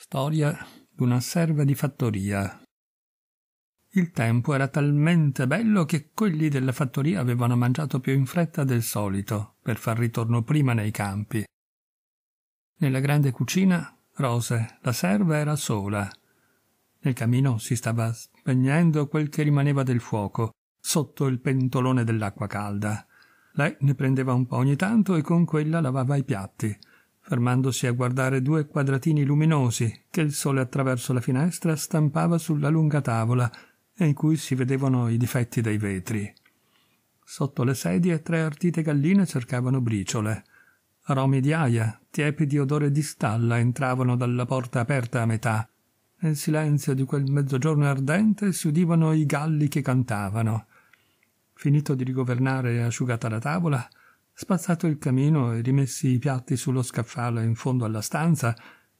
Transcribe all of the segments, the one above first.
Storia di una serva di fattoria. Il tempo era talmente bello che quelli della fattoria avevano mangiato più in fretta del solito per far ritorno prima nei campi. Nella grande cucina, Rose, la serva, era sola. Nel camino si stava spegnendo quel che rimaneva del fuoco, sotto il pentolone dell'acqua calda. Lei ne prendeva un po' ogni tanto e con quella lavava i piatti fermandosi a guardare due quadratini luminosi che il sole attraverso la finestra stampava sulla lunga tavola e in cui si vedevano i difetti dei vetri. Sotto le sedie tre artite galline cercavano briciole. Aromi di aia, tiepidi odore di stalla entravano dalla porta aperta a metà. Nel silenzio di quel mezzogiorno ardente si udivano i galli che cantavano. Finito di rigovernare e asciugata la tavola, spazzato il camino e rimessi i piatti sullo scaffale in fondo alla stanza,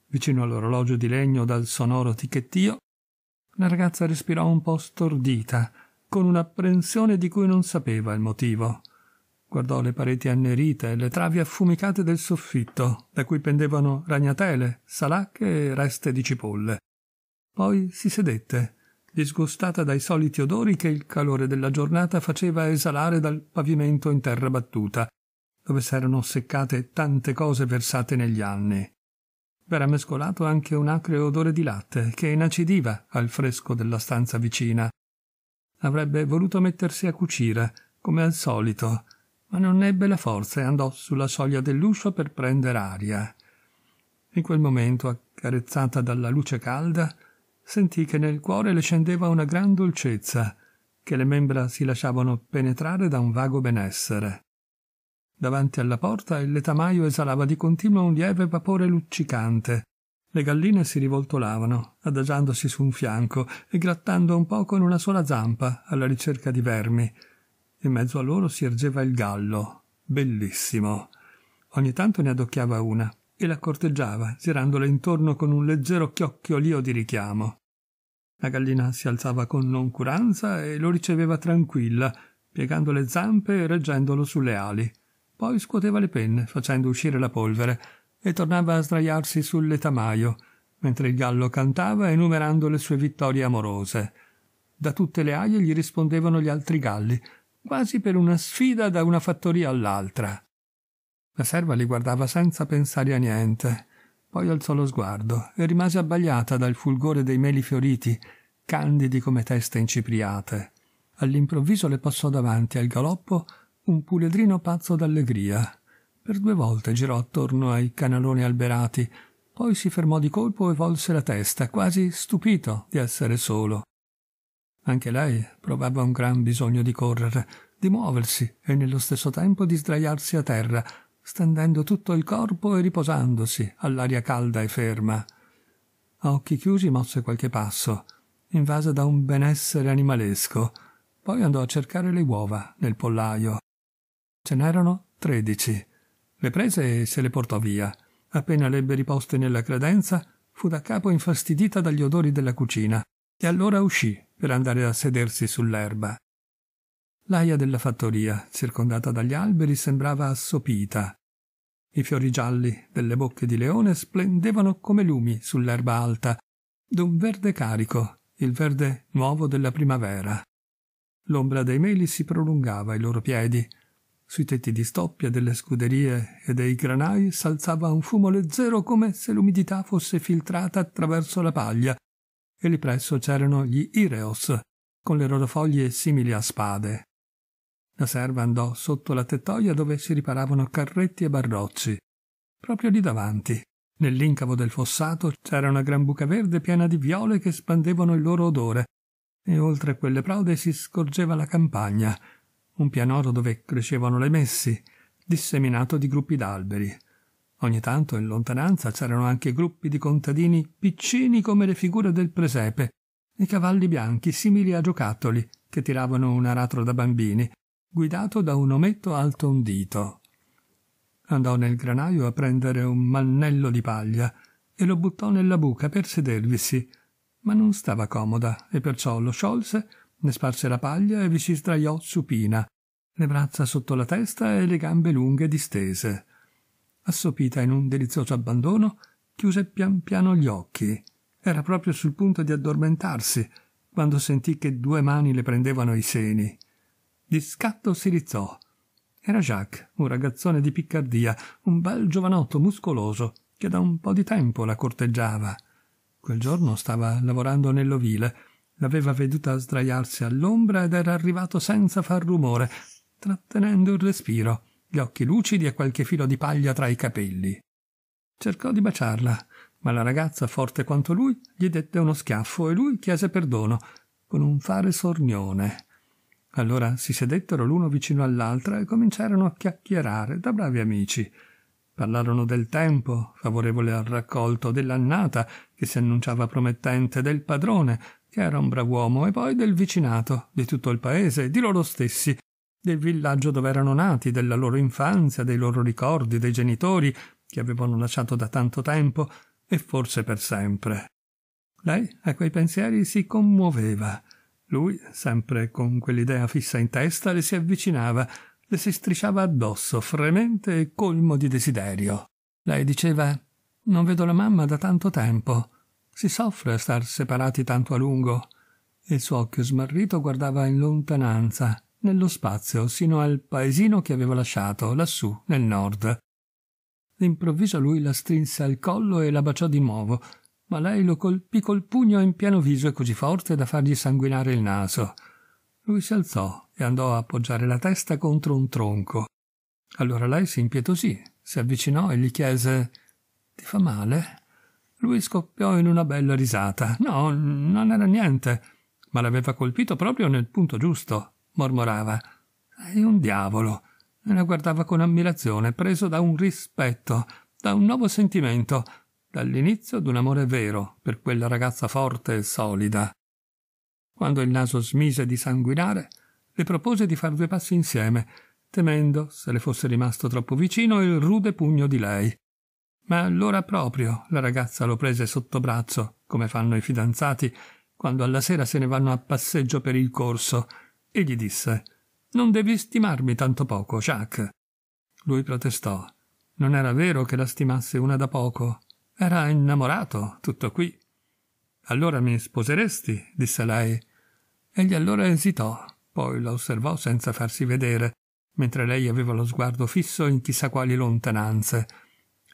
vicino all'orologio di legno dal sonoro ticchettio, la ragazza respirò un po' stordita, con un'apprensione di cui non sapeva il motivo. Guardò le pareti annerite e le travi affumicate del soffitto, da cui pendevano ragnatele, salacche e reste di cipolle. Poi si sedette, disgustata dai soliti odori che il calore della giornata faceva esalare dal pavimento in terra battuta, dove s'erano seccate tante cose versate negli anni. V'era mescolato anche un acre odore di latte che inacidiva al fresco della stanza vicina. Avrebbe voluto mettersi a cucire, come al solito, ma non ebbe la forza e andò sulla soglia dell'uscio per prendere aria. In quel momento, accarezzata dalla luce calda, sentì che nel cuore le scendeva una gran dolcezza, che le membra si lasciavano penetrare da un vago benessere. Davanti alla porta il letamaio esalava di continuo un lieve vapore luccicante. Le galline si rivoltolavano, adagiandosi su un fianco e grattando un po' con una sola zampa alla ricerca di vermi. In mezzo a loro si ergeva il gallo, bellissimo. Ogni tanto ne adocchiava una e la corteggiava, girandole intorno con un leggero chiocchiolio di richiamo. La gallina si alzava con noncuranza e lo riceveva tranquilla, piegando le zampe e reggendolo sulle ali. Poi scuoteva le penne, facendo uscire la polvere, e tornava a sdraiarsi sul letamaio, mentre il gallo cantava enumerando le sue vittorie amorose. Da tutte le aie gli rispondevano gli altri galli, quasi per una sfida da una fattoria all'altra. La serva li guardava senza pensare a niente, poi alzò lo sguardo e rimase abbagliata dal fulgore dei meli fioriti, candidi come teste incipriate. All'improvviso le passò davanti al galoppo un puledrino pazzo d'allegria. Per due volte girò attorno ai canaloni alberati, poi si fermò di colpo e volse la testa, quasi stupito di essere solo. Anche lei provava un gran bisogno di correre, di muoversi e nello stesso tempo di sdraiarsi a terra, stendendo tutto il corpo e riposandosi all'aria calda e ferma. A occhi chiusi mosse qualche passo, invasa da un benessere animalesco, poi andò a cercare le uova nel pollaio. Ce n'erano tredici. Le prese e se le portò via. Appena le ebbe riposte nella credenza, fu da capo infastidita dagli odori della cucina e allora uscì per andare a sedersi sull'erba. L'aia della fattoria, circondata dagli alberi, sembrava assopita. I fiori gialli delle bocche di leone splendevano come lumi sull'erba alta, d'un verde carico, il verde nuovo della primavera. L'ombra dei meli si prolungava ai loro piedi, sui tetti di stoppia delle scuderie e dei granai s'alzava un fumo leggero come se l'umidità fosse filtrata attraverso la paglia, e lì presso c'erano gli Ireos, con le rodofoglie simili a spade. La serva andò sotto la tettoia dove si riparavano carretti e barrocci. Proprio lì davanti, nell'incavo del fossato, c'era una gran buca verde piena di viole che spandevano il loro odore, e oltre quelle prode si scorgeva la campagna, un pianoro dove crescevano le messi, disseminato di gruppi d'alberi. Ogni tanto in lontananza c'erano anche gruppi di contadini piccini come le figure del presepe, e cavalli bianchi simili a giocattoli che tiravano un aratro da bambini, guidato da un ometto alto un dito. Andò nel granaio a prendere un mannello di paglia e lo buttò nella buca per sedervisi, ma non stava comoda e perciò lo sciolse ne sparse la paglia e vi si sdraiò supina, le braccia sotto la testa e le gambe lunghe distese. Assopita in un delizioso abbandono, chiuse pian piano gli occhi. Era proprio sul punto di addormentarsi quando sentì che due mani le prendevano i seni. Di scatto si rizzò. Era Jacques, un ragazzone di piccardia, un bel giovanotto muscoloso che da un po' di tempo la corteggiava. Quel giorno stava lavorando nell'ovile l'aveva veduta sdraiarsi all'ombra ed era arrivato senza far rumore, trattenendo il respiro, gli occhi lucidi e qualche filo di paglia tra i capelli. Cercò di baciarla, ma la ragazza, forte quanto lui, gli dette uno schiaffo e lui chiese perdono, con un fare sornione. Allora si sedettero l'uno vicino all'altra e cominciarono a chiacchierare da bravi amici. Parlarono del tempo, favorevole al raccolto, dell'annata, che si annunciava promettente, del padrone, che era un brav'uomo, e poi del vicinato, di tutto il paese, di loro stessi, del villaggio dove erano nati, della loro infanzia, dei loro ricordi, dei genitori che avevano lasciato da tanto tempo e forse per sempre. Lei a quei pensieri si commuoveva. Lui, sempre con quell'idea fissa in testa, le si avvicinava, le si strisciava addosso, fremente e colmo di desiderio. Lei diceva Non vedo la mamma da tanto tempo. Si soffre a star separati tanto a lungo. Il suo occhio smarrito guardava in lontananza, nello spazio, sino al paesino che aveva lasciato, lassù, nel nord. D'improvviso lui la strinse al collo e la baciò di nuovo, ma lei lo colpì col pugno in pieno viso e così forte da fargli sanguinare il naso. Lui si alzò e andò a appoggiare la testa contro un tronco. Allora lei si impietosì, si avvicinò e gli chiese Ti fa male? Lui scoppiò in una bella risata. No, non era niente. Ma l'aveva colpito proprio nel punto giusto, mormorava. È un diavolo. E la guardava con ammirazione, preso da un rispetto, da un nuovo sentimento, dall'inizio d'un amore vero per quella ragazza forte e solida. Quando il naso smise di sanguinare, le propose di far due passi insieme, temendo, se le fosse rimasto troppo vicino, il rude pugno di lei. Ma allora proprio la ragazza lo prese sotto braccio, come fanno i fidanzati, quando alla sera se ne vanno a passeggio per il corso, e gli disse Non devi stimarmi tanto poco, Jack. Lui protestò. Non era vero che la stimasse una da poco. Era innamorato, tutto qui. Allora mi sposeresti? disse lei. Egli allora esitò, poi la osservò senza farsi vedere, mentre lei aveva lo sguardo fisso in chissà quali lontananze.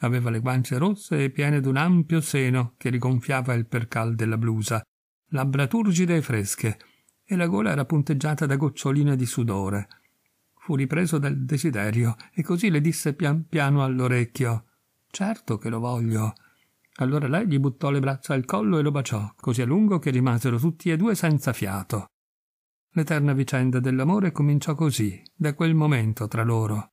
Aveva le guance rosse e piene d'un ampio seno che rigonfiava il percal della blusa, labbra turgide e fresche, e la gola era punteggiata da goccioline di sudore. Fu ripreso dal desiderio e così le disse pian piano all'orecchio Certo che lo voglio. Allora lei gli buttò le braccia al collo e lo baciò, così a lungo che rimasero tutti e due senza fiato. L'eterna vicenda dell'amore cominciò così, da quel momento tra loro.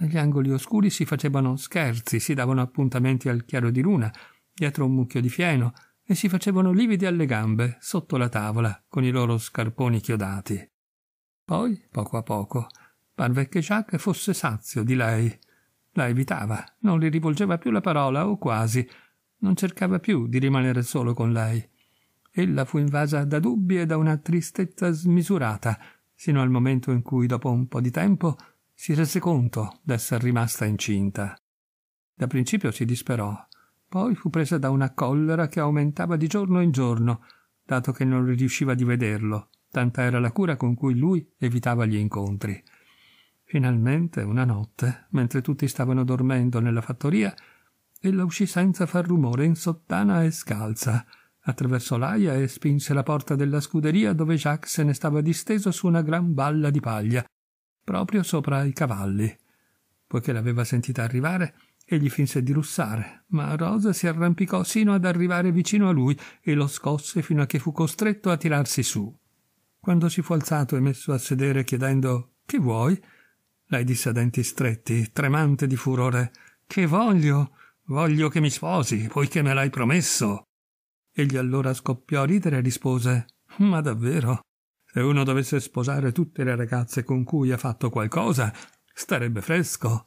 Negli angoli oscuri si facevano scherzi, si davano appuntamenti al chiaro di luna, dietro un mucchio di fieno, e si facevano lividi alle gambe, sotto la tavola, con i loro scarponi chiodati. Poi, poco a poco, parve che Jacques fosse sazio di lei. La evitava, non le rivolgeva più la parola, o quasi, non cercava più di rimanere solo con lei. Ella fu invasa da dubbi e da una tristezza smisurata, sino al momento in cui, dopo un po' di tempo, si rese conto d'esser rimasta incinta. Da principio si disperò, poi fu presa da una collera che aumentava di giorno in giorno, dato che non riusciva di vederlo, tanta era la cura con cui lui evitava gli incontri. Finalmente, una notte, mentre tutti stavano dormendo nella fattoria, ella uscì senza far rumore in sottana e scalza, attraversò l'aia e spinse la porta della scuderia dove Jacques se ne stava disteso su una gran balla di paglia, proprio sopra i cavalli. Poiché l'aveva sentita arrivare, egli finse di russare, ma Rosa si arrampicò sino ad arrivare vicino a lui e lo scosse fino a che fu costretto a tirarsi su. Quando si fu alzato e messo a sedere chiedendo Che vuoi? lei disse a denti stretti, tremante di furore Che voglio? Voglio che mi sposi, poiché me l'hai promesso. Egli allora scoppiò a ridere e rispose Ma davvero? Se uno dovesse sposare tutte le ragazze con cui ha fatto qualcosa, starebbe fresco.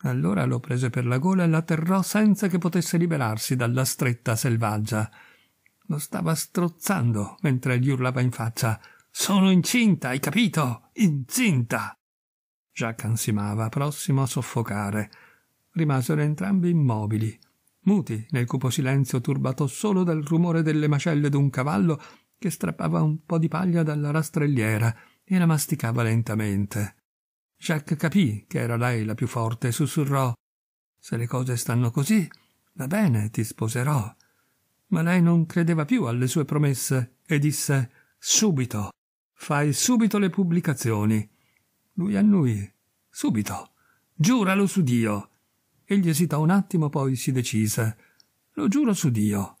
Allora lo prese per la gola e l'atterrò senza che potesse liberarsi dalla stretta selvaggia. Lo stava strozzando mentre gli urlava in faccia. Sono incinta, hai capito? Incinta! Jacques ansimava, prossimo a soffocare. Rimasero entrambi immobili, muti nel cupo silenzio turbato solo dal rumore delle mascelle d'un cavallo che strappava un po di paglia dalla rastrelliera e la masticava lentamente. Jacques capì che era lei la più forte e sussurrò Se le cose stanno così, va bene, ti sposerò. Ma lei non credeva più alle sue promesse e disse Subito. Fai subito le pubblicazioni. Lui annui. Subito. Giuralo su Dio. Egli esitò un attimo, poi si decise. Lo giuro su Dio.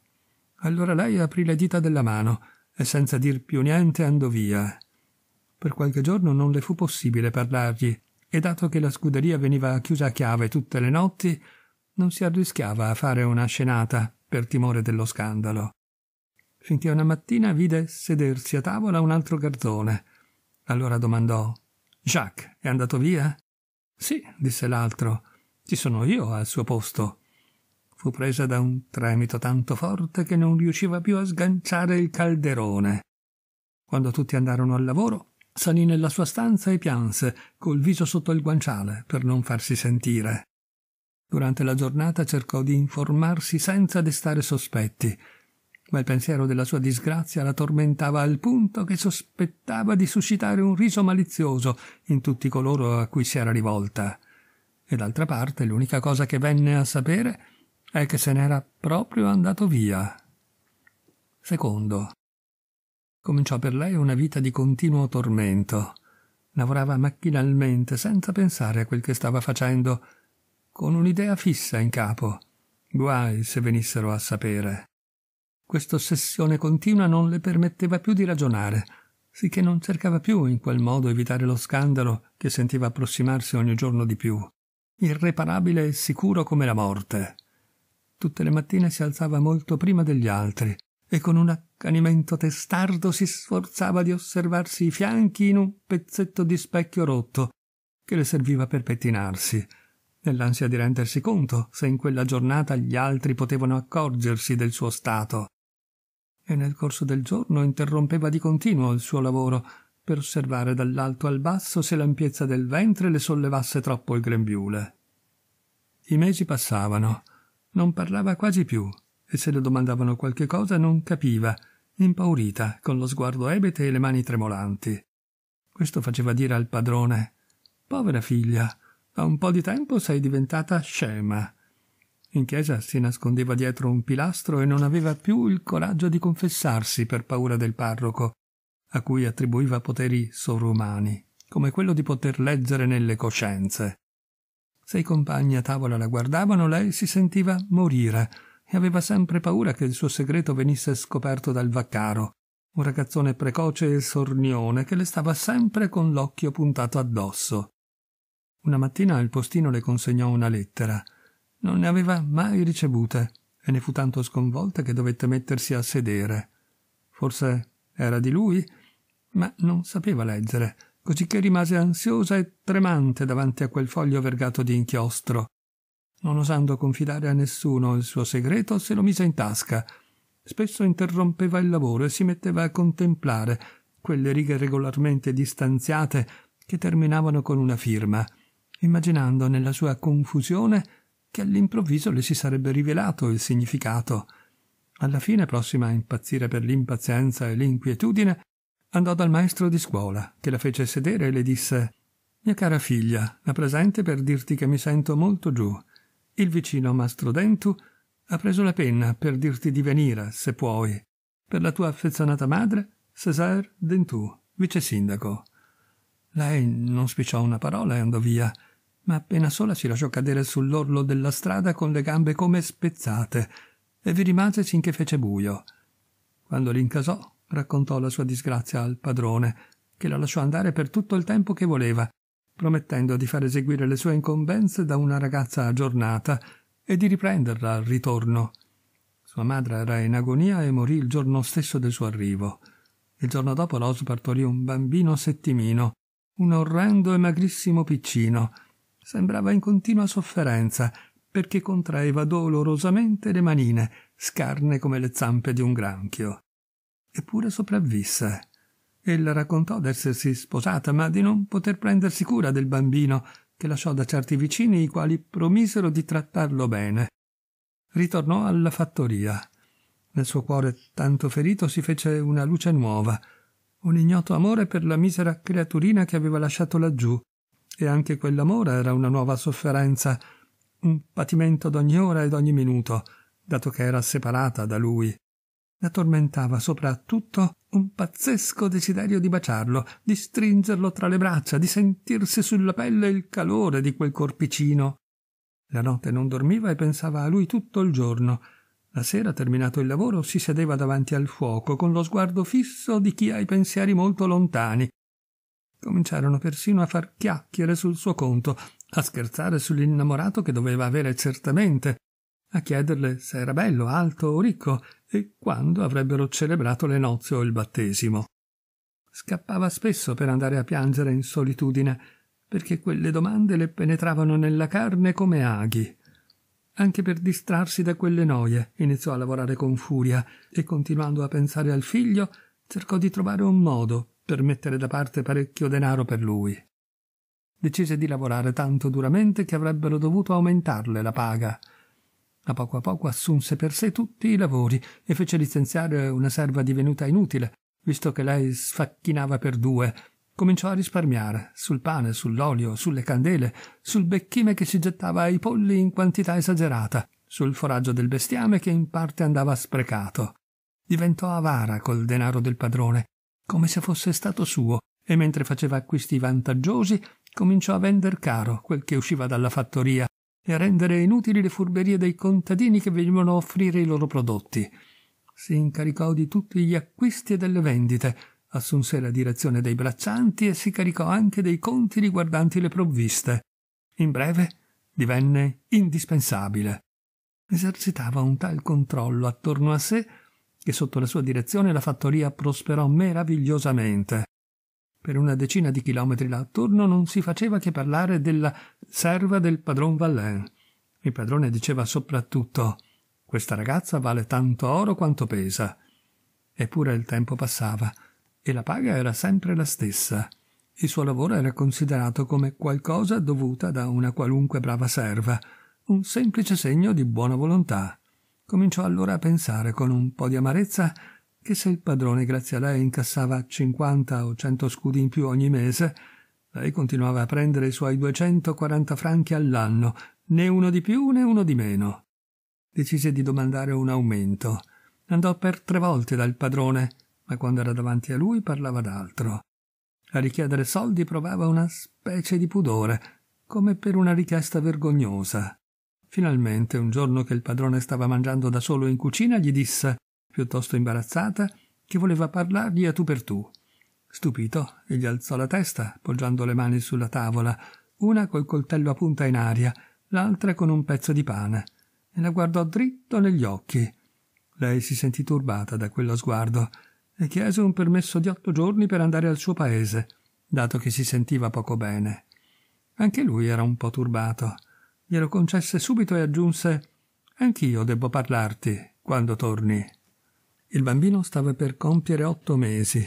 Allora lei aprì le dita della mano e senza dir più niente andò via. Per qualche giorno non le fu possibile parlargli, e dato che la scuderia veniva chiusa a chiave tutte le notti, non si arrischiava a fare una scenata per timore dello scandalo. Finché una mattina vide sedersi a tavola un altro garzone. Allora domandò Jacques è andato via? Sì, disse l'altro, ci sono io al suo posto fu presa da un tremito tanto forte che non riusciva più a sganciare il calderone. Quando tutti andarono al lavoro, salì nella sua stanza e pianse, col viso sotto il guanciale, per non farsi sentire. Durante la giornata cercò di informarsi senza destare sospetti, ma il pensiero della sua disgrazia la tormentava al punto che sospettava di suscitare un riso malizioso in tutti coloro a cui si era rivolta. E d'altra parte l'unica cosa che venne a sapere è che se n'era proprio andato via. Secondo, cominciò per lei una vita di continuo tormento. Lavorava macchinalmente, senza pensare a quel che stava facendo, con un'idea fissa in capo. Guai se venissero a sapere. Questa ossessione continua non le permetteva più di ragionare, sicché non cercava più in quel modo evitare lo scandalo che sentiva approssimarsi ogni giorno di più, irreparabile e sicuro come la morte. Tutte le mattine si alzava molto prima degli altri e con un accanimento testardo si sforzava di osservarsi i fianchi in un pezzetto di specchio rotto che le serviva per pettinarsi, nell'ansia di rendersi conto se in quella giornata gli altri potevano accorgersi del suo stato. E nel corso del giorno interrompeva di continuo il suo lavoro per osservare dall'alto al basso se l'ampiezza del ventre le sollevasse troppo il grembiule. I mesi passavano non parlava quasi più, e se le domandavano qualche cosa non capiva, impaurita, con lo sguardo ebete e le mani tremolanti. Questo faceva dire al padrone Povera figlia, da un po' di tempo sei diventata scema. In chiesa si nascondeva dietro un pilastro e non aveva più il coraggio di confessarsi per paura del parroco, a cui attribuiva poteri sovrumani, come quello di poter leggere nelle coscienze. Se i compagni a tavola la guardavano, lei si sentiva morire e aveva sempre paura che il suo segreto venisse scoperto dal vaccaro, un ragazzone precoce e sornione che le stava sempre con l'occhio puntato addosso. Una mattina il postino le consegnò una lettera. Non ne aveva mai ricevute e ne fu tanto sconvolta che dovette mettersi a sedere. Forse era di lui? Ma non sapeva leggere così che rimase ansiosa e tremante davanti a quel foglio vergato di inchiostro. Non osando confidare a nessuno il suo segreto, se lo mise in tasca. Spesso interrompeva il lavoro e si metteva a contemplare quelle righe regolarmente distanziate che terminavano con una firma, immaginando nella sua confusione che all'improvviso le si sarebbe rivelato il significato. Alla fine, prossima a impazzire per l'impazienza e l'inquietudine, andò dal maestro di scuola, che la fece sedere e le disse Mia cara figlia, la presente per dirti che mi sento molto giù. Il vicino mastro Dentu ha preso la penna per dirti di venire, se puoi, per la tua affezionata madre, Cesare Dentu, vice sindaco. Lei non spicciò una parola e andò via, ma appena sola si lasciò cadere sull'orlo della strada con le gambe come spezzate, e vi rimase finché fece buio. Quando l'incasò, raccontò la sua disgrazia al padrone, che la lasciò andare per tutto il tempo che voleva, promettendo di far eseguire le sue incombenze da una ragazza aggiornata e di riprenderla al ritorno. Sua madre era in agonia e morì il giorno stesso del suo arrivo. Il giorno dopo Rose partorì un bambino settimino, un orrendo e magrissimo piccino. Sembrava in continua sofferenza, perché contraeva dolorosamente le manine, scarne come le zampe di un granchio eppure sopravvisse. Ella raccontò d'essersi sposata, ma di non poter prendersi cura del bambino, che lasciò da certi vicini i quali promisero di trattarlo bene. Ritornò alla fattoria. Nel suo cuore tanto ferito si fece una luce nuova, un ignoto amore per la misera creaturina che aveva lasciato laggiù, e anche quell'amore era una nuova sofferenza, un patimento d'ogni ora e d'ogni minuto, dato che era separata da lui la tormentava soprattutto un pazzesco desiderio di baciarlo, di stringerlo tra le braccia, di sentirsi sulla pelle il calore di quel corpicino. La notte non dormiva e pensava a lui tutto il giorno. La sera, terminato il lavoro, si sedeva davanti al fuoco, con lo sguardo fisso di chi ha i pensieri molto lontani. Cominciarono persino a far chiacchiere sul suo conto, a scherzare sull'innamorato che doveva avere certamente, a chiederle se era bello, alto o ricco e quando avrebbero celebrato le nozze o il battesimo. Scappava spesso per andare a piangere in solitudine, perché quelle domande le penetravano nella carne come aghi. Anche per distrarsi da quelle noie iniziò a lavorare con furia e, continuando a pensare al figlio, cercò di trovare un modo per mettere da parte parecchio denaro per lui. Decise di lavorare tanto duramente che avrebbero dovuto aumentarle la paga, a poco a poco assunse per sé tutti i lavori e fece licenziare una serva divenuta inutile, visto che lei sfacchinava per due. Cominciò a risparmiare sul pane, sull'olio, sulle candele, sul becchime che si gettava ai polli in quantità esagerata, sul foraggio del bestiame che in parte andava sprecato. Diventò avara col denaro del padrone, come se fosse stato suo, e mentre faceva acquisti vantaggiosi cominciò a vender caro quel che usciva dalla fattoria e a rendere inutili le furberie dei contadini che venivano a offrire i loro prodotti. Si incaricò di tutti gli acquisti e delle vendite, assunse la direzione dei braccianti e si caricò anche dei conti riguardanti le provviste. In breve, divenne indispensabile. Esercitava un tal controllo attorno a sé che sotto la sua direzione la fattoria prosperò meravigliosamente. Per una decina di chilometri là attorno non si faceva che parlare della serva del padron Vallin. Il padrone diceva soprattutto questa ragazza vale tanto oro quanto pesa. Eppure il tempo passava e la paga era sempre la stessa. Il suo lavoro era considerato come qualcosa dovuta da una qualunque brava serva, un semplice segno di buona volontà. Cominciò allora a pensare con un po' di amarezza che se il padrone grazie a lei incassava 50 o 100 scudi in più ogni mese, lei continuava a prendere i suoi 240 franchi all'anno, né uno di più né uno di meno. Decise di domandare un aumento. Andò per tre volte dal padrone, ma quando era davanti a lui parlava d'altro. A richiedere soldi provava una specie di pudore, come per una richiesta vergognosa. Finalmente, un giorno che il padrone stava mangiando da solo in cucina, gli disse piuttosto imbarazzata, che voleva parlargli a tu per tu. Stupito, egli alzò la testa, poggiando le mani sulla tavola, una col coltello a punta in aria, l'altra con un pezzo di pane, e la guardò dritto negli occhi. Lei si sentì turbata da quello sguardo e chiese un permesso di otto giorni per andare al suo paese, dato che si sentiva poco bene. Anche lui era un po' turbato. Glielo concesse subito e aggiunse Anch'io debbo parlarti quando torni. Il bambino stava per compiere otto mesi.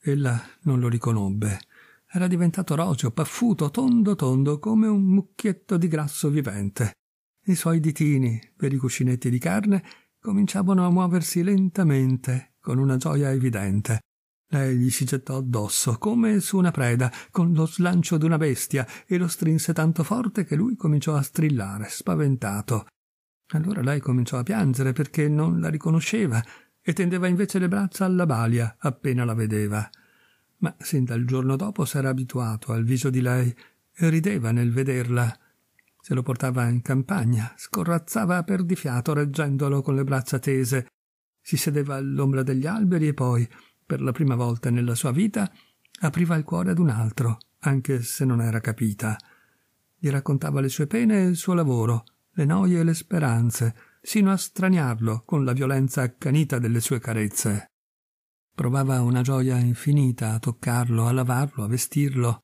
Ella non lo riconobbe. Era diventato roceo, paffuto, tondo tondo, come un mucchietto di grasso vivente. I suoi ditini, per i cuscinetti di carne, cominciavano a muoversi lentamente, con una gioia evidente. Lei gli si gettò addosso, come su una preda, con lo slancio d'una bestia, e lo strinse tanto forte che lui cominciò a strillare, spaventato. Allora lei cominciò a piangere perché non la riconosceva e tendeva invece le braccia alla balia appena la vedeva. Ma sin dal giorno dopo s'era abituato al viso di lei e rideva nel vederla. Se lo portava in campagna, scorrazzava a perdifiato reggendolo con le braccia tese. Si sedeva all'ombra degli alberi e poi, per la prima volta nella sua vita, apriva il cuore ad un altro, anche se non era capita. Gli raccontava le sue pene e il suo lavoro, le noie e le speranze, sino a straniarlo con la violenza accanita delle sue carezze. Provava una gioia infinita a toccarlo, a lavarlo, a vestirlo.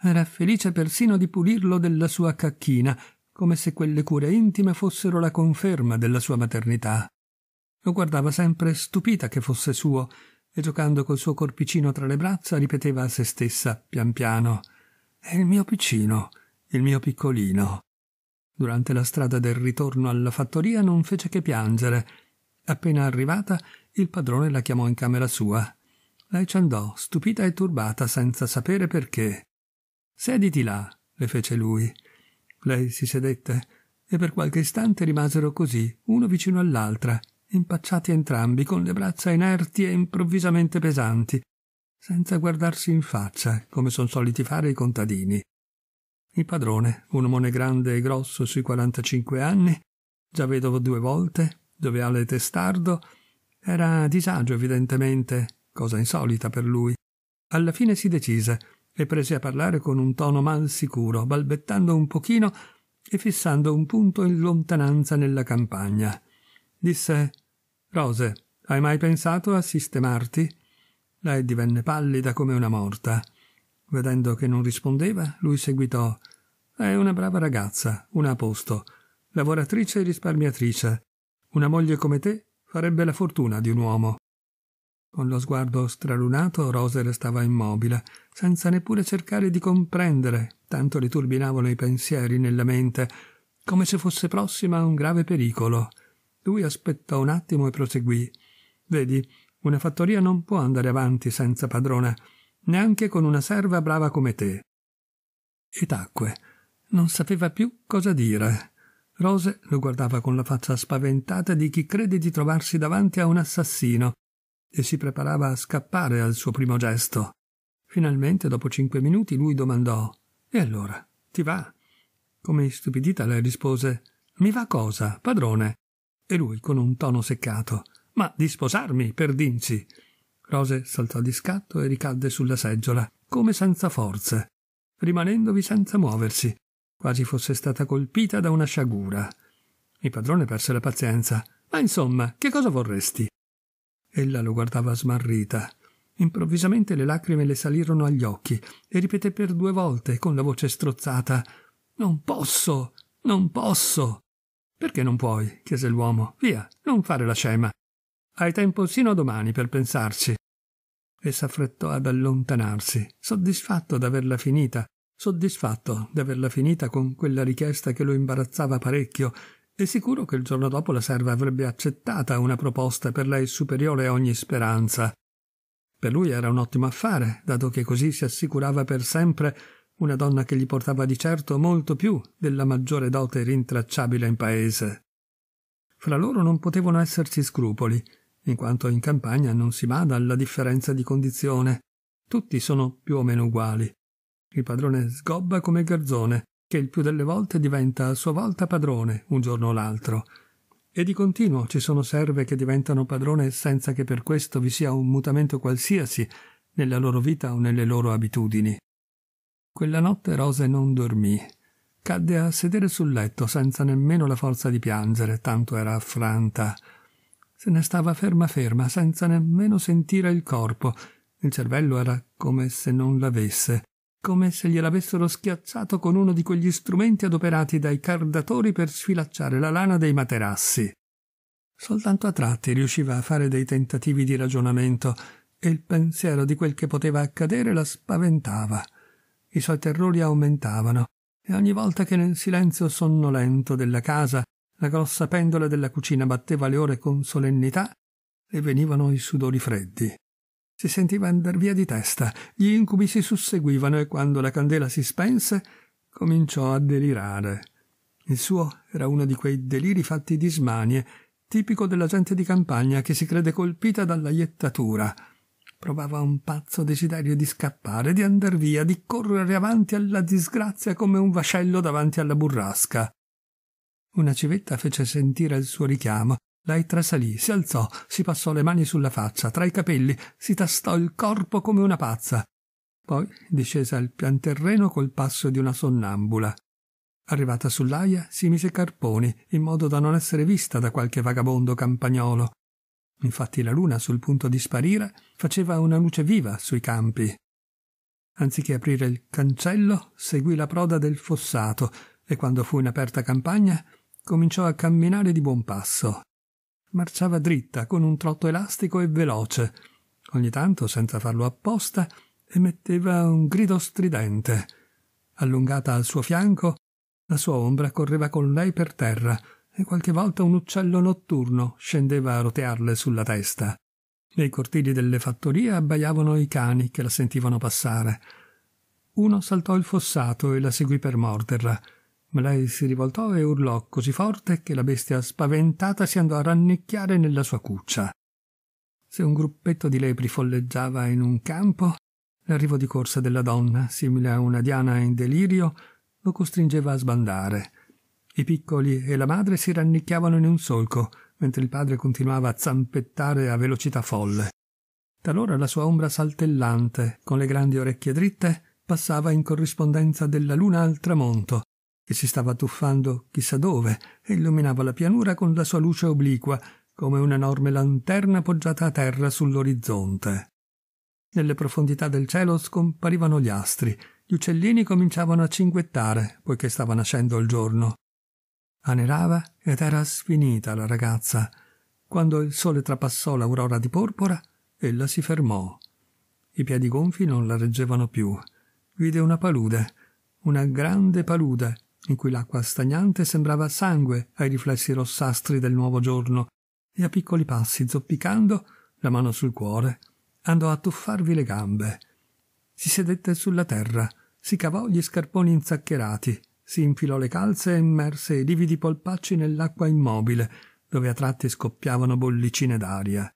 Era felice persino di pulirlo della sua cacchina, come se quelle cure intime fossero la conferma della sua maternità. Lo guardava sempre stupita che fosse suo, e giocando col suo corpicino tra le braccia ripeteva a se stessa, pian piano, È il mio piccino, il mio piccolino. Durante la strada del ritorno alla fattoria non fece che piangere. Appena arrivata, il padrone la chiamò in camera sua. Lei ci andò, stupita e turbata, senza sapere perché. Sediti là, le fece lui. Lei si sedette e per qualche istante rimasero così, uno vicino all'altra, impacciati entrambi, con le braccia inerti e improvvisamente pesanti, senza guardarsi in faccia, come sono soliti fare i contadini. Il padrone, un omone grande e grosso sui 45 anni, già vedovo due volte, gioviale testardo, era a disagio evidentemente, cosa insolita per lui. Alla fine si decise e prese a parlare con un tono mal sicuro, balbettando un pochino e fissando un punto in lontananza nella campagna. Disse Rose, hai mai pensato a sistemarti? Lei divenne pallida come una morta. Vedendo che non rispondeva, lui seguitò. È una brava ragazza, una a posto, lavoratrice e risparmiatrice. Una moglie come te farebbe la fortuna di un uomo. Con lo sguardo stralunato, Rose restava immobile, senza neppure cercare di comprendere, tanto le turbinavano i pensieri nella mente, come se fosse prossima a un grave pericolo. Lui aspettò un attimo e proseguì. Vedi, una fattoria non può andare avanti senza padrona neanche con una serva brava come te. E tacque. Non sapeva più cosa dire. Rose lo guardava con la faccia spaventata di chi crede di trovarsi davanti a un assassino e si preparava a scappare al suo primo gesto. Finalmente, dopo cinque minuti, lui domandò E allora, ti va? Come istupidita le rispose Mi va cosa, padrone? E lui, con un tono seccato Ma di sposarmi, per dinci. Rose saltò di scatto e ricadde sulla seggiola, come senza forze, rimanendovi senza muoversi, quasi fosse stata colpita da una sciagura. Il padrone perse la pazienza. Ma insomma, che cosa vorresti? Ella lo guardava smarrita. Improvvisamente le lacrime le salirono agli occhi e ripeté per due volte, con la voce strozzata: Non posso! Non posso! Perché non puoi? chiese l'uomo. Via, non fare la scema. Hai tempo sino a domani per pensarci. E s'affrettò ad allontanarsi, soddisfatto d'averla finita, soddisfatto d'averla finita con quella richiesta che lo imbarazzava parecchio e sicuro che il giorno dopo la serva avrebbe accettata una proposta per lei superiore a ogni speranza. Per lui era un ottimo affare, dato che così si assicurava per sempre una donna che gli portava di certo molto più della maggiore dote rintracciabile in paese. Fra loro non potevano esserci scrupoli, in quanto in campagna non si bada alla differenza di condizione. Tutti sono più o meno uguali. Il padrone sgobba come garzone, che il più delle volte diventa a sua volta padrone un giorno o l'altro. E di continuo ci sono serve che diventano padrone senza che per questo vi sia un mutamento qualsiasi nella loro vita o nelle loro abitudini. Quella notte Rose non dormì. Cadde a sedere sul letto senza nemmeno la forza di piangere, tanto era affranta se ne stava ferma ferma, senza nemmeno sentire il corpo. Il cervello era come se non l'avesse, come se gliel'avessero schiacciato con uno di quegli strumenti adoperati dai cardatori per sfilacciare la lana dei materassi. Soltanto a tratti riusciva a fare dei tentativi di ragionamento e il pensiero di quel che poteva accadere la spaventava. I suoi terrori aumentavano e ogni volta che nel silenzio sonnolento della casa la grossa pendola della cucina batteva le ore con solennità e venivano i sudori freddi. Si sentiva andar via di testa, gli incubi si susseguivano e quando la candela si spense cominciò a delirare. Il suo era uno di quei deliri fatti di smanie, tipico della gente di campagna che si crede colpita dalla iettatura. Provava un pazzo desiderio di scappare, di andar via, di correre avanti alla disgrazia come un vascello davanti alla burrasca. Una civetta fece sentire il suo richiamo. Lei trasalì, si alzò, si passò le mani sulla faccia, tra i capelli, si tastò il corpo come una pazza. Poi discese al pianterreno col passo di una sonnambula. Arrivata sull'aia, si mise carponi, in modo da non essere vista da qualche vagabondo campagnolo. Infatti la luna, sul punto di sparire, faceva una luce viva sui campi. Anziché aprire il cancello, seguì la proda del fossato e quando fu in aperta campagna cominciò a camminare di buon passo. Marciava dritta, con un trotto elastico e veloce. Ogni tanto, senza farlo apposta, emetteva un grido stridente. Allungata al suo fianco, la sua ombra correva con lei per terra e qualche volta un uccello notturno scendeva a rotearle sulla testa. Nei cortili delle fattorie abbaiavano i cani che la sentivano passare. Uno saltò il fossato e la seguì per morderla ma lei si rivoltò e urlò così forte che la bestia spaventata si andò a rannicchiare nella sua cuccia. Se un gruppetto di lepri folleggiava in un campo, l'arrivo di corsa della donna, simile a una diana in delirio, lo costringeva a sbandare. I piccoli e la madre si rannicchiavano in un solco, mentre il padre continuava a zampettare a velocità folle. Talora la sua ombra saltellante, con le grandi orecchie dritte, passava in corrispondenza della luna al tramonto, che si stava tuffando chissà dove e illuminava la pianura con la sua luce obliqua, come un'enorme lanterna poggiata a terra sull'orizzonte. Nelle profondità del cielo scomparivano gli astri, gli uccellini cominciavano a cinguettare, poiché stava nascendo il giorno. Anerava ed era sfinita la ragazza. Quando il sole trapassò l'aurora di porpora, ella si fermò. I piedi gonfi non la reggevano più. Vide una palude, una grande palude, in cui l'acqua stagnante sembrava sangue ai riflessi rossastri del nuovo giorno, e a piccoli passi, zoppicando, la mano sul cuore, andò a tuffarvi le gambe. Si sedette sulla terra, si cavò gli scarponi inzaccherati, si infilò le calze e immerse i lividi polpacci nell'acqua immobile, dove a tratti scoppiavano bollicine d'aria.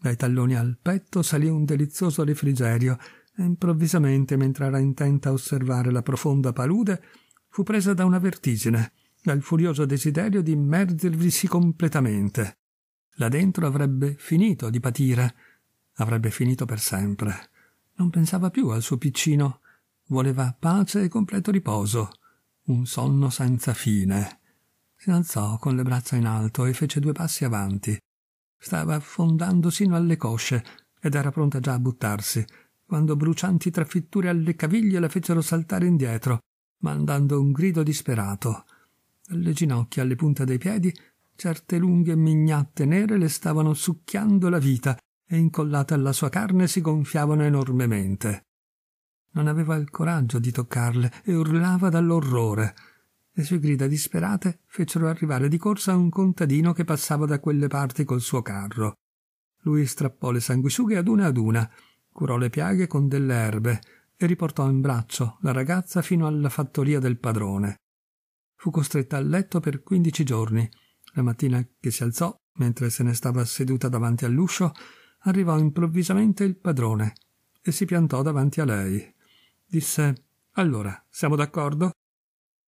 Dai talloni al petto salì un delizioso refrigerio e improvvisamente, mentre era intenta a osservare la profonda palude, fu presa da una vertigine, dal furioso desiderio di immergervisi completamente. Là dentro avrebbe finito di patire, avrebbe finito per sempre. Non pensava più al suo piccino, voleva pace e completo riposo, un sonno senza fine. Si alzò con le braccia in alto e fece due passi avanti. Stava affondando sino alle cosce ed era pronta già a buttarsi, quando brucianti trafitture alle caviglie la fecero saltare indietro mandando un grido disperato. Le ginocchia alle punte dei piedi, certe lunghe mignatte nere le stavano succhiando la vita e incollate alla sua carne si gonfiavano enormemente. Non aveva il coraggio di toccarle e urlava dall'orrore. Le sue grida disperate fecero arrivare di corsa un contadino che passava da quelle parti col suo carro. Lui strappò le sanguisughe ad una ad una, curò le piaghe con delle erbe, e riportò in braccio la ragazza fino alla fattoria del padrone. Fu costretta a letto per quindici giorni. La mattina che si alzò, mentre se ne stava seduta davanti all'uscio, arrivò improvvisamente il padrone e si piantò davanti a lei. Disse Allora, siamo d'accordo?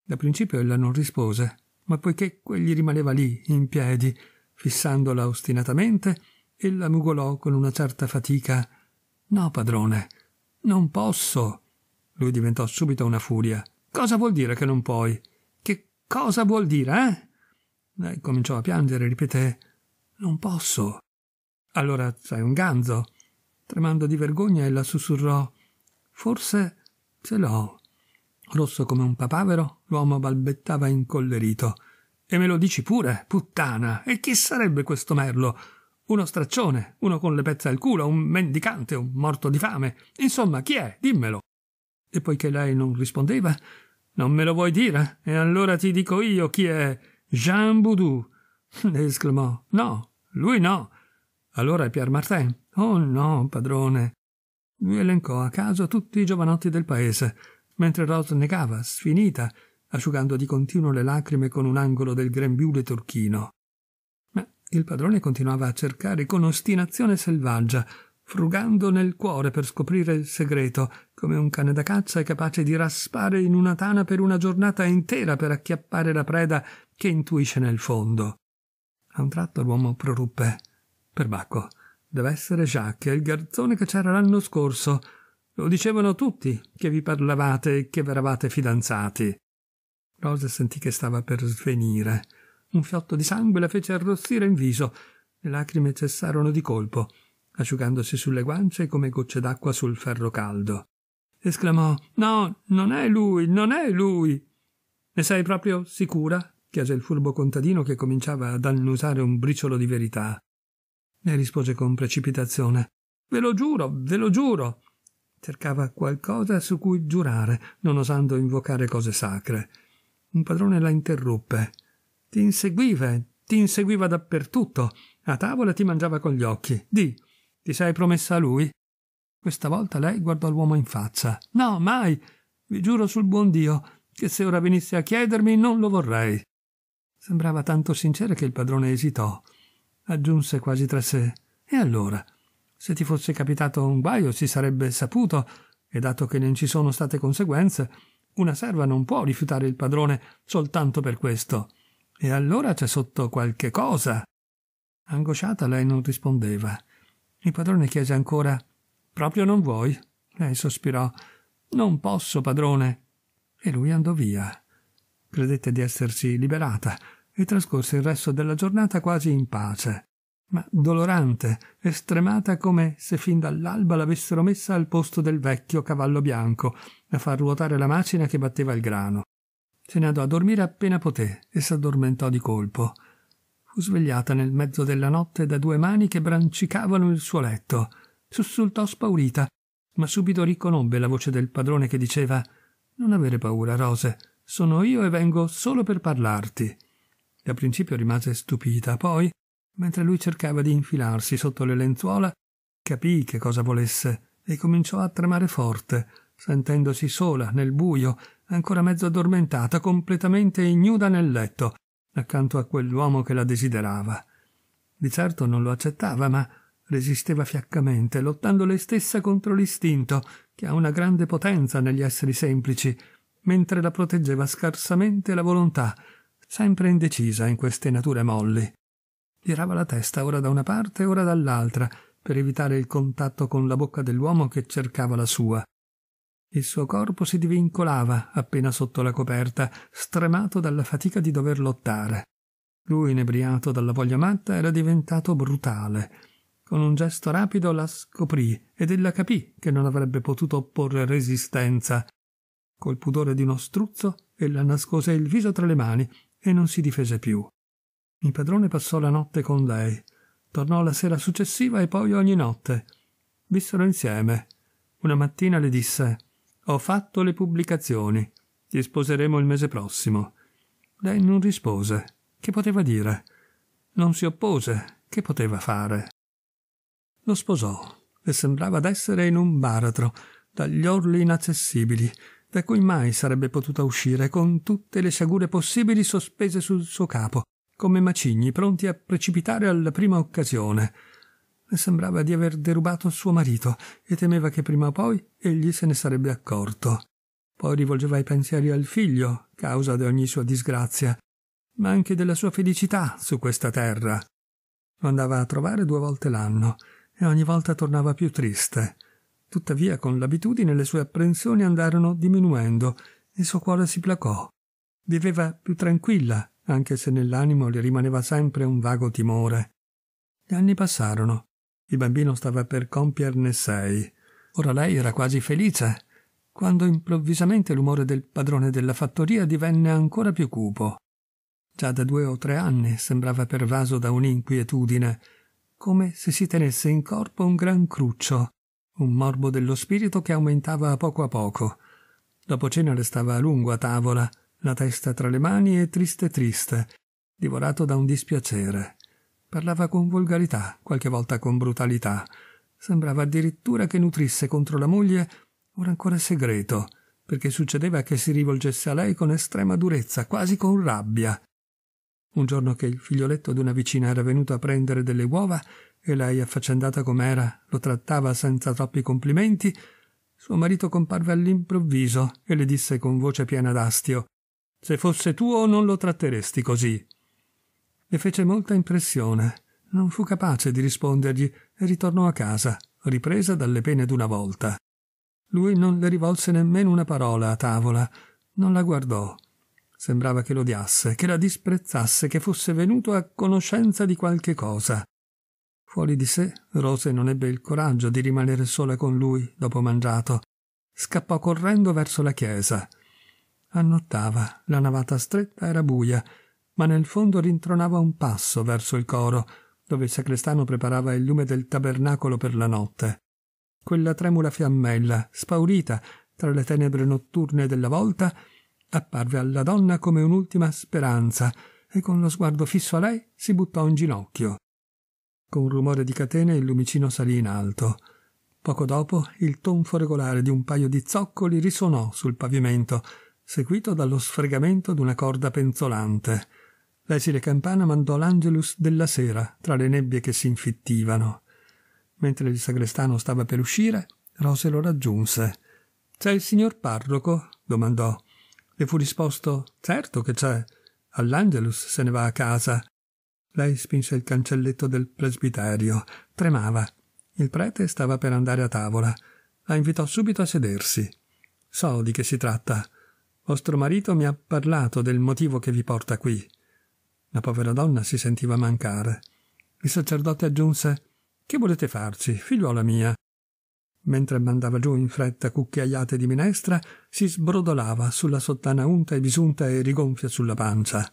Da principio ella non rispose, ma poiché quegli rimaneva lì, in piedi, fissandola ostinatamente, ella mugolò con una certa fatica No, padrone, non posso. Lui diventò subito una furia. Cosa vuol dire che non puoi? Che cosa vuol dire, eh? Lei cominciò a piangere e ripeté Non posso. Allora sei un ganzo. Tremando di vergogna, ella sussurrò Forse ce l'ho. Rosso come un papavero, l'uomo balbettava incollerito. E me lo dici pure, puttana. E chi sarebbe questo merlo? uno straccione, uno con le pezze al culo, un mendicante, un morto di fame. Insomma, chi è? Dimmelo. E poiché lei non rispondeva, non me lo vuoi dire? E allora ti dico io chi è Jean Boudou. E esclamò. No, lui no. Allora è Pierre Martin. Oh no, padrone. Lui elencò a caso tutti i giovanotti del paese, mentre Rose negava, sfinita, asciugando di continuo le lacrime con un angolo del grembiule turchino. Il padrone continuava a cercare con ostinazione selvaggia, frugando nel cuore per scoprire il segreto, come un cane da caccia è capace di raspare in una tana per una giornata intera per acchiappare la preda che intuisce nel fondo. A un tratto l'uomo proruppe. Perbacco, deve essere Jacques, il garzone che c'era l'anno scorso. Lo dicevano tutti che vi parlavate e che eravate fidanzati. Rose sentì che stava per svenire. Un fiotto di sangue la fece arrossire in viso. Le lacrime cessarono di colpo, asciugandosi sulle guance come gocce d'acqua sul ferro caldo. Esclamò No, non è lui, non è lui. Ne sei proprio sicura? chiese il furbo contadino che cominciava ad annusare un briciolo di verità. Ne rispose con precipitazione. Ve lo giuro, ve lo giuro. Cercava qualcosa su cui giurare, non osando invocare cose sacre. Un padrone la interruppe. Ti inseguiva, ti inseguiva dappertutto. A tavola ti mangiava con gli occhi. Di, ti sei promessa a lui? Questa volta lei guardò l'uomo in faccia. No, mai. Vi giuro sul buon Dio che se ora venisse a chiedermi non lo vorrei. Sembrava tanto sincera che il padrone esitò. Aggiunse quasi tra sé. E allora? Se ti fosse capitato un guaio si sarebbe saputo, e dato che non ci sono state conseguenze, una serva non può rifiutare il padrone soltanto per questo. E allora c'è sotto qualche cosa. Angosciata lei non rispondeva. Il padrone chiese ancora Proprio non vuoi? Lei sospirò Non posso, padrone. E lui andò via. Credette di essersi liberata e trascorse il resto della giornata quasi in pace, ma dolorante estremata come se fin dall'alba l'avessero messa al posto del vecchio cavallo bianco a far ruotare la macina che batteva il grano. Se ne andò a dormire appena poté e si addormentò di colpo. Fu svegliata nel mezzo della notte da due mani che brancicavano il suo letto. Sussultò spaurita, ma subito riconobbe la voce del padrone che diceva Non avere paura, Rose, sono io e vengo solo per parlarti. E a principio rimase stupita, poi, mentre lui cercava di infilarsi sotto le lenzuola, capì che cosa volesse e cominciò a tremare forte, sentendosi sola nel buio ancora mezzo addormentata, completamente ignuda nel letto, accanto a quell'uomo che la desiderava. Di certo non lo accettava, ma resisteva fiaccamente, lottando lei stessa contro l'istinto, che ha una grande potenza negli esseri semplici, mentre la proteggeva scarsamente la volontà, sempre indecisa in queste nature molli. Girava la testa ora da una parte ora dall'altra, per evitare il contatto con la bocca dell'uomo che cercava la sua. Il suo corpo si divincolava appena sotto la coperta, stremato dalla fatica di dover lottare. Lui, inebriato dalla voglia matta, era diventato brutale. Con un gesto rapido la scoprì ed ella capì che non avrebbe potuto opporre resistenza. Col pudore di uno struzzo, ella nascose il viso tra le mani e non si difese più. Il padrone passò la notte con lei. Tornò la sera successiva e poi ogni notte. Vissero insieme. Una mattina le disse ho fatto le pubblicazioni. Ti sposeremo il mese prossimo. Lei non rispose. Che poteva dire? Non si oppose. Che poteva fare? Lo sposò. Le sembrava d'essere in un baratro, dagli orli inaccessibili, da cui mai sarebbe potuta uscire, con tutte le sciagure possibili sospese sul suo capo, come macigni pronti a precipitare alla prima occasione. Le sembrava di aver derubato suo marito e temeva che prima o poi egli se ne sarebbe accorto. Poi rivolgeva i pensieri al figlio, causa di ogni sua disgrazia, ma anche della sua felicità su questa terra. Lo andava a trovare due volte l'anno e ogni volta tornava più triste. Tuttavia, con l'abitudine, le sue apprensioni andarono diminuendo e il suo cuore si placò. Viveva più tranquilla, anche se nell'animo le rimaneva sempre un vago timore. Gli anni passarono il bambino stava per compierne sei. Ora lei era quasi felice, quando improvvisamente l'umore del padrone della fattoria divenne ancora più cupo. Già da due o tre anni sembrava pervaso da un'inquietudine, come se si tenesse in corpo un gran cruccio, un morbo dello spirito che aumentava a poco a poco. Dopo cena restava a lungo a tavola, la testa tra le mani e triste triste, divorato da un dispiacere. Parlava con volgarità, qualche volta con brutalità. Sembrava addirittura che nutrisse contro la moglie un rancore segreto, perché succedeva che si rivolgesse a lei con estrema durezza, quasi con rabbia. Un giorno che il figlioletto di una vicina era venuto a prendere delle uova e lei, affaccendata com'era, lo trattava senza troppi complimenti, suo marito comparve all'improvviso e le disse con voce piena d'astio: Se fosse tuo non lo tratteresti così e fece molta impressione. Non fu capace di rispondergli e ritornò a casa, ripresa dalle pene d'una volta. Lui non le rivolse nemmeno una parola a tavola, non la guardò. Sembrava che l'odiasse, che la disprezzasse, che fosse venuto a conoscenza di qualche cosa. Fuori di sé, Rose non ebbe il coraggio di rimanere sola con lui dopo mangiato. Scappò correndo verso la chiesa. Annottava, la navata stretta era buia ma nel fondo rintronava un passo verso il coro, dove il sacrestano preparava il lume del tabernacolo per la notte. Quella tremula fiammella, spaurita tra le tenebre notturne della volta, apparve alla donna come un'ultima speranza, e con lo sguardo fisso a lei si buttò in ginocchio. Con un rumore di catene il lumicino salì in alto. Poco dopo il tonfo regolare di un paio di zoccoli risuonò sul pavimento, seguito dallo sfregamento d'una corda penzolante l'esile campana mandò l'Angelus della sera tra le nebbie che si infittivano. Mentre il sagrestano stava per uscire, Rose lo raggiunse. C'è il signor parroco? domandò. Le fu risposto Certo che c'è. All'Angelus se ne va a casa. Lei spinse il cancelletto del presbiterio. Tremava. Il prete stava per andare a tavola. La invitò subito a sedersi. So di che si tratta. Vostro marito mi ha parlato del motivo che vi porta qui. La povera donna si sentiva mancare. Il sacerdote aggiunse Che volete farci, figliuola mia? Mentre mandava giù in fretta cucchiaiate di minestra, si sbrodolava sulla sottana unta e bisunta e rigonfia sulla pancia.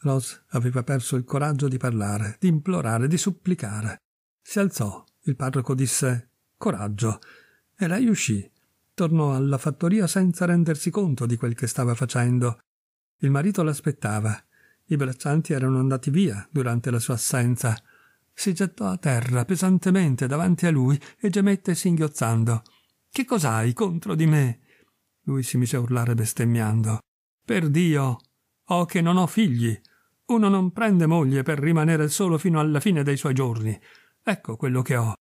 Ross aveva perso il coraggio di parlare, di implorare, di supplicare. Si alzò, il parroco disse Coraggio, e lei uscì. Tornò alla fattoria senza rendersi conto di quel che stava facendo. Il marito l'aspettava i braccianti erano andati via durante la sua assenza. Si gettò a terra pesantemente davanti a lui e gemette singhiozzando. Che cos'hai contro di me? Lui si mise a urlare bestemmiando. Per Dio! Oh che non ho figli! Uno non prende moglie per rimanere solo fino alla fine dei suoi giorni. Ecco quello che ho.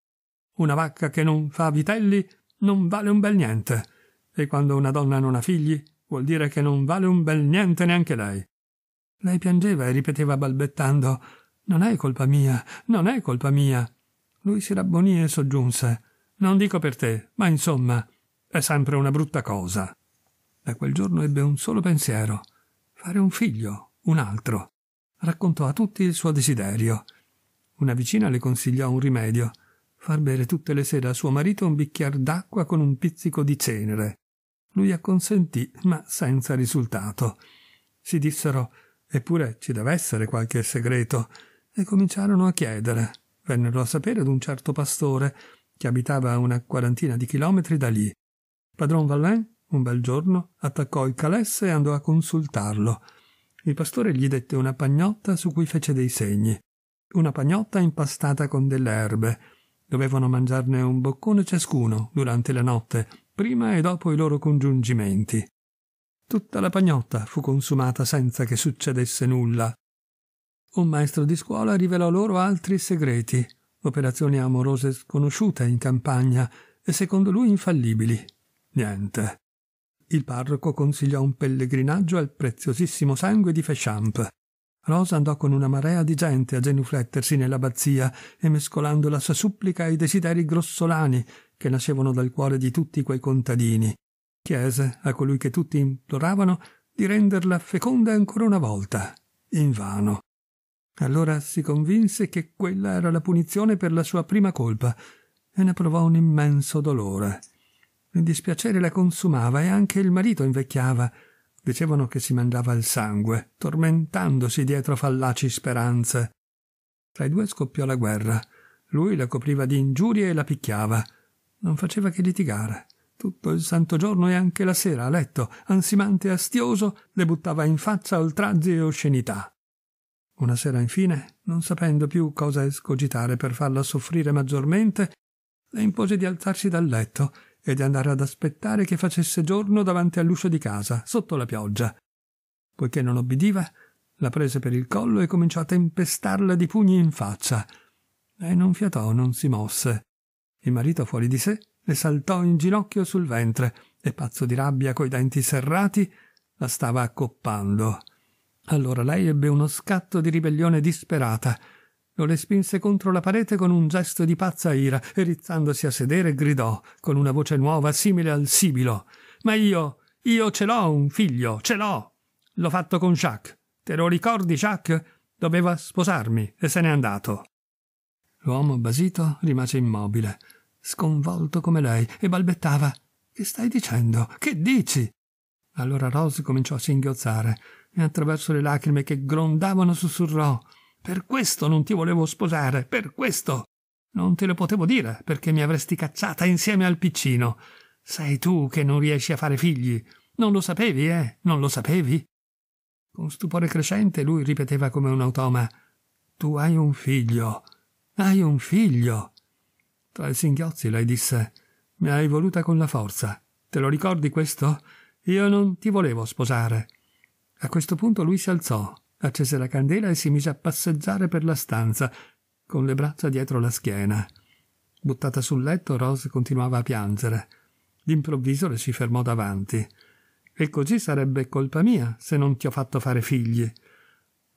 Una vacca che non fa vitelli non vale un bel niente. E quando una donna non ha figli, vuol dire che non vale un bel niente neanche lei. Lei piangeva e ripeteva balbettando Non è colpa mia, non è colpa mia. Lui si rabbonì e soggiunse Non dico per te, ma insomma, è sempre una brutta cosa. Da quel giorno ebbe un solo pensiero fare un figlio, un altro. Raccontò a tutti il suo desiderio. Una vicina le consigliò un rimedio far bere tutte le sere a suo marito un bicchiere d'acqua con un pizzico di cenere. Lui acconsentì, ma senza risultato. Si dissero Eppure ci deve essere qualche segreto. E cominciarono a chiedere. Vennero a sapere d'un certo pastore che abitava a una quarantina di chilometri da lì. Padron Vallin, un bel giorno, attaccò il calesse e andò a consultarlo. Il pastore gli dette una pagnotta su cui fece dei segni. Una pagnotta impastata con delle erbe. Dovevano mangiarne un boccone ciascuno durante la notte, prima e dopo i loro congiungimenti. Tutta la pagnotta fu consumata senza che succedesse nulla. Un maestro di scuola rivelò loro altri segreti, operazioni amorose sconosciute in campagna e secondo lui infallibili. Niente. Il parroco consigliò un pellegrinaggio al preziosissimo sangue di Féchamp. Rosa andò con una marea di gente a genuflettersi nell'abbazia e mescolando la sua supplica ai desideri grossolani che nascevano dal cuore di tutti quei contadini chiese a colui che tutti imploravano di renderla feconda ancora una volta, invano. Allora si convinse che quella era la punizione per la sua prima colpa e ne provò un immenso dolore. Il dispiacere la consumava e anche il marito invecchiava. Dicevano che si mandava il sangue, tormentandosi dietro fallaci speranze. Tra i due scoppiò la guerra. Lui la copriva di ingiurie e la picchiava. Non faceva che litigare tutto il santo giorno e anche la sera a letto, ansimante e astioso, le buttava in faccia oltraggi e oscenità. Una sera, infine, non sapendo più cosa escogitare per farla soffrire maggiormente, le impose di alzarsi dal letto e di andare ad aspettare che facesse giorno davanti all'uscio di casa, sotto la pioggia. Poiché non obbediva, la prese per il collo e cominciò a tempestarla di pugni in faccia. Lei non fiatò, non si mosse. Il marito fuori di sé le saltò in ginocchio sul ventre e pazzo di rabbia coi denti serrati la stava accoppando. Allora lei ebbe uno scatto di ribellione disperata. Lo le spinse contro la parete con un gesto di pazza ira e rizzandosi a sedere gridò con una voce nuova simile al sibilo: Ma io, io ce l'ho un figlio, ce l'ho! L'ho fatto con Jacques. Te lo ricordi, Jacques? Doveva sposarmi e se n'è andato. L'uomo basito rimase immobile sconvolto come lei, e balbettava. Che stai dicendo? Che dici? Allora Rose cominciò a singhiozzare e attraverso le lacrime che grondavano sussurrò Per questo non ti volevo sposare, per questo. Non te lo potevo dire, perché mi avresti cacciata insieme al piccino. Sei tu che non riesci a fare figli. Non lo sapevi, eh? Non lo sapevi? Con stupore crescente lui ripeteva come un automa Tu hai un figlio. Hai un figlio. Tra i singhiozzi lei disse Mi hai voluta con la forza. Te lo ricordi questo? Io non ti volevo sposare. A questo punto lui si alzò, accese la candela e si mise a passeggiare per la stanza, con le braccia dietro la schiena. Buttata sul letto, Rose continuava a piangere. D'improvviso le si fermò davanti. E così sarebbe colpa mia se non ti ho fatto fare figli.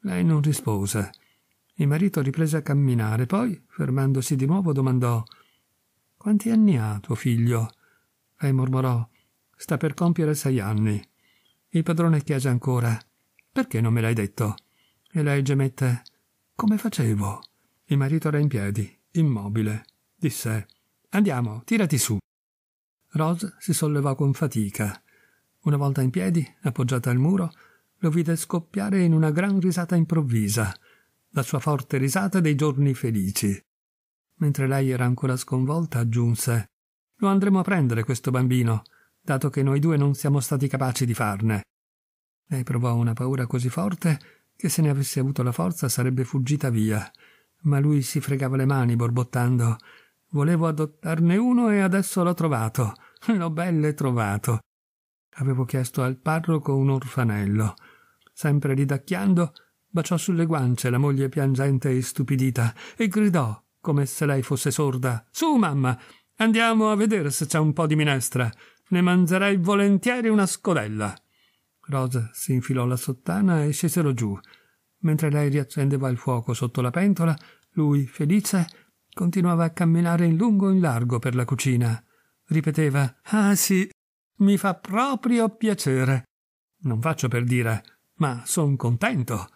Lei non rispose. Il marito riprese a camminare, poi, fermandosi di nuovo, domandò quanti anni ha tuo figlio? Lei mormorò. Sta per compiere sei anni. Il padrone chiese ancora. Perché non me l'hai detto? E lei gemette. Come facevo? Il marito era in piedi, immobile. Disse. Andiamo, tirati su. Rose si sollevò con fatica. Una volta in piedi, appoggiata al muro, lo vide scoppiare in una gran risata improvvisa, la sua forte risata dei giorni felici mentre lei era ancora sconvolta, aggiunse Lo andremo a prendere questo bambino, dato che noi due non siamo stati capaci di farne. Lei provò una paura così forte che se ne avesse avuto la forza sarebbe fuggita via, ma lui si fregava le mani borbottando Volevo adottarne uno e adesso l'ho trovato. L'ho belle trovato. Avevo chiesto al parroco un orfanello. Sempre ridacchiando, baciò sulle guance la moglie piangente e stupidita e gridò come se lei fosse sorda. Su, mamma, andiamo a vedere se c'è un po' di minestra. Ne mangerei volentieri una scodella. Rose si infilò la sottana e scesero giù. Mentre lei riaccendeva il fuoco sotto la pentola, lui, felice, continuava a camminare in lungo e in largo per la cucina. Ripeteva Ah sì, mi fa proprio piacere. Non faccio per dire, ma son contento,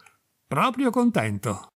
proprio contento.